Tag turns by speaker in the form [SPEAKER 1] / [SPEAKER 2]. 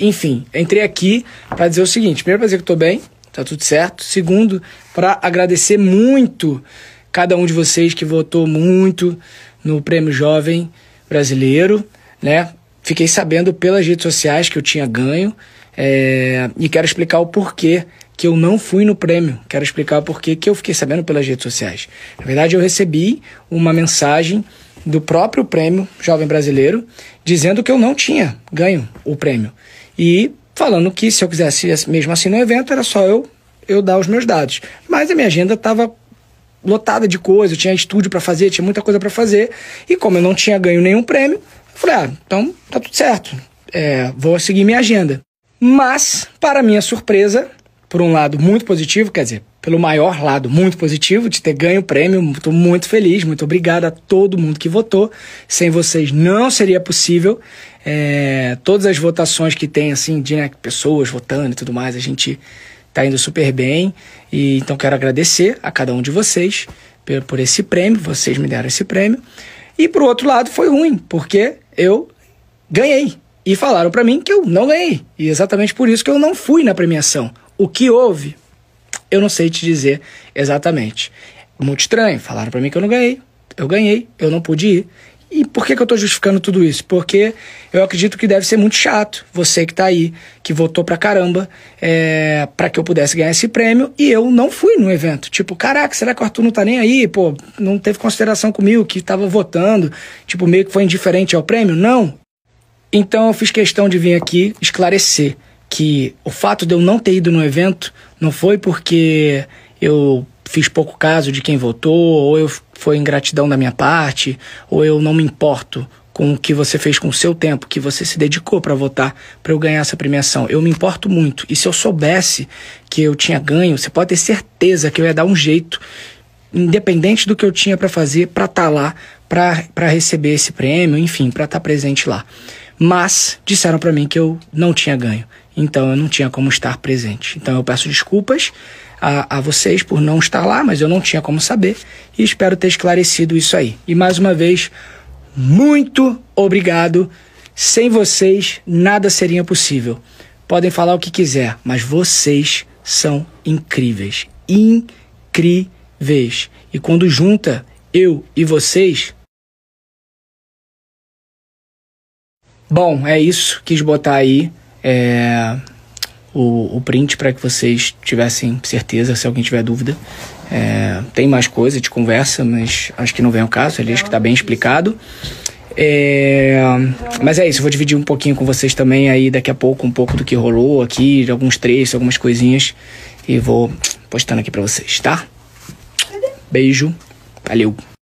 [SPEAKER 1] Enfim, entrei aqui para dizer o seguinte: primeiro, para dizer que estou bem, tá tudo certo. Segundo, para agradecer muito cada um de vocês que votou muito no Prêmio Jovem Brasileiro, né? Fiquei sabendo pelas redes sociais que eu tinha ganho é... e quero explicar o porquê que eu não fui no prêmio. Quero explicar o porquê que eu fiquei sabendo pelas redes sociais. Na verdade, eu recebi uma mensagem do próprio prêmio Jovem Brasileiro, dizendo que eu não tinha ganho o prêmio. E falando que se eu quisesse mesmo assim no evento, era só eu, eu dar os meus dados. Mas a minha agenda estava lotada de coisa, eu tinha estúdio para fazer, tinha muita coisa para fazer. E como eu não tinha ganho nenhum prêmio, eu falei, ah, então tá tudo certo, é, vou seguir minha agenda. Mas, para minha surpresa, por um lado muito positivo, quer dizer, pelo maior lado muito positivo de ter ganho o prêmio, estou muito feliz, muito obrigado a todo mundo que votou. Sem vocês não seria possível. É, todas as votações que tem, assim, de né, pessoas votando e tudo mais, a gente está indo super bem. E então quero agradecer a cada um de vocês por, por esse prêmio, vocês me deram esse prêmio. E por outro lado foi ruim, porque eu ganhei. E falaram para mim que eu não ganhei. E exatamente por isso que eu não fui na premiação. O que houve, eu não sei te dizer exatamente. Muito estranho, falaram para mim que eu não ganhei. Eu ganhei, eu não pude ir. E por que, que eu estou justificando tudo isso? Porque eu acredito que deve ser muito chato você que está aí, que votou pra caramba é, para que eu pudesse ganhar esse prêmio e eu não fui no evento. Tipo, caraca, será que o Arthur não tá nem aí? Pô, não teve consideração comigo que estava votando, tipo, meio que foi indiferente ao prêmio? Não. Então eu fiz questão de vir aqui esclarecer que o fato de eu não ter ido no evento não foi porque eu fiz pouco caso de quem votou, ou eu foi ingratidão da minha parte, ou eu não me importo com o que você fez com o seu tempo, que você se dedicou para votar, para eu ganhar essa premiação. Eu me importo muito. E se eu soubesse que eu tinha ganho, você pode ter certeza que eu ia dar um jeito, independente do que eu tinha para fazer, para estar tá lá, para receber esse prêmio, enfim, para estar tá presente lá mas disseram para mim que eu não tinha ganho. Então eu não tinha como estar presente. Então eu peço desculpas a, a, vocês por não estar lá, mas eu não tinha como saber e espero ter esclarecido isso aí. E mais uma vez, muito obrigado. Sem vocês, nada seria possível. Podem falar o que quiser, mas vocês são incríveis. Incríveis. E quando junta eu e vocês, Bom, é isso. Quis botar aí é, o, o print para que vocês tivessem certeza, se alguém tiver dúvida. É, tem mais coisa de conversa, mas acho que não vem ao caso, Aliás, acho que está bem explicado. É, mas é isso, vou dividir um pouquinho com vocês também aí daqui a pouco, um pouco do que rolou aqui, de alguns trechos, algumas coisinhas, e vou postando aqui para vocês, tá? Beijo, valeu!